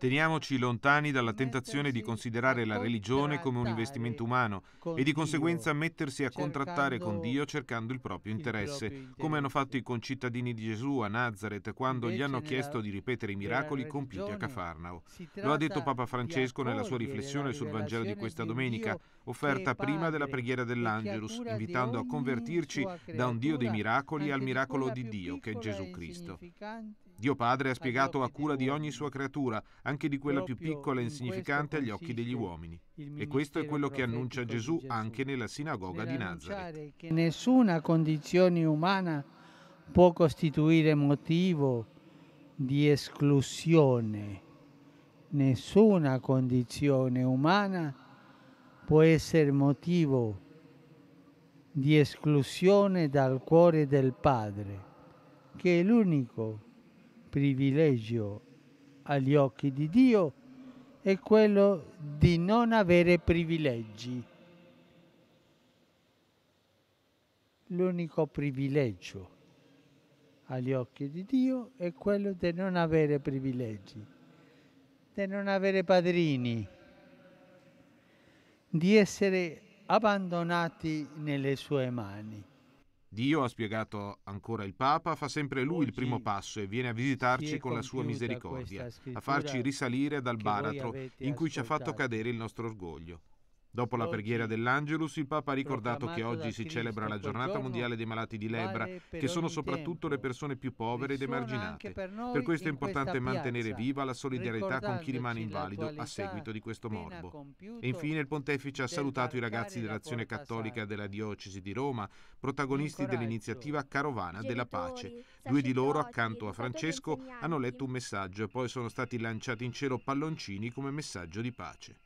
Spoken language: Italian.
Teniamoci lontani dalla tentazione di considerare la religione come un investimento umano e di conseguenza mettersi a contrattare con Dio cercando il proprio interesse, come hanno fatto i concittadini di Gesù a Nazareth quando gli hanno chiesto di ripetere i miracoli compiuti a Cafarnao. Lo ha detto Papa Francesco nella sua riflessione sul Vangelo di questa domenica, offerta prima della preghiera dell'Angelus, invitando a convertirci da un Dio dei miracoli al miracolo di Dio che è Gesù Cristo. Dio Padre ha spiegato a cura di ogni sua creatura, anche di quella più piccola e insignificante agli occhi degli uomini. E questo è quello che annuncia Gesù anche nella sinagoga di Nazareth. Che nessuna condizione umana può costituire motivo di esclusione. Nessuna condizione umana può essere motivo di esclusione dal cuore del Padre, che è l'unico privilegio agli occhi di Dio è quello di non avere privilegi. L'unico privilegio agli occhi di Dio è quello di non avere privilegi, di non avere padrini, di essere abbandonati nelle sue mani. Dio, ha spiegato ancora il Papa, fa sempre lui il primo passo e viene a visitarci con la sua misericordia, a farci risalire dal baratro in cui ci ha fatto cadere il nostro orgoglio. Dopo la preghiera dell'Angelus, il Papa ha ricordato che oggi si celebra la giornata mondiale dei malati di lebbra, che sono soprattutto le persone più povere ed emarginate. Per questo è importante mantenere viva la solidarietà con chi rimane invalido a seguito di questo morbo. E infine il Pontefice ha salutato i ragazzi dell'Azione Cattolica della Diocesi di Roma, protagonisti dell'iniziativa Carovana della Pace. Due di loro, accanto a Francesco, hanno letto un messaggio e poi sono stati lanciati in cielo palloncini come messaggio di pace.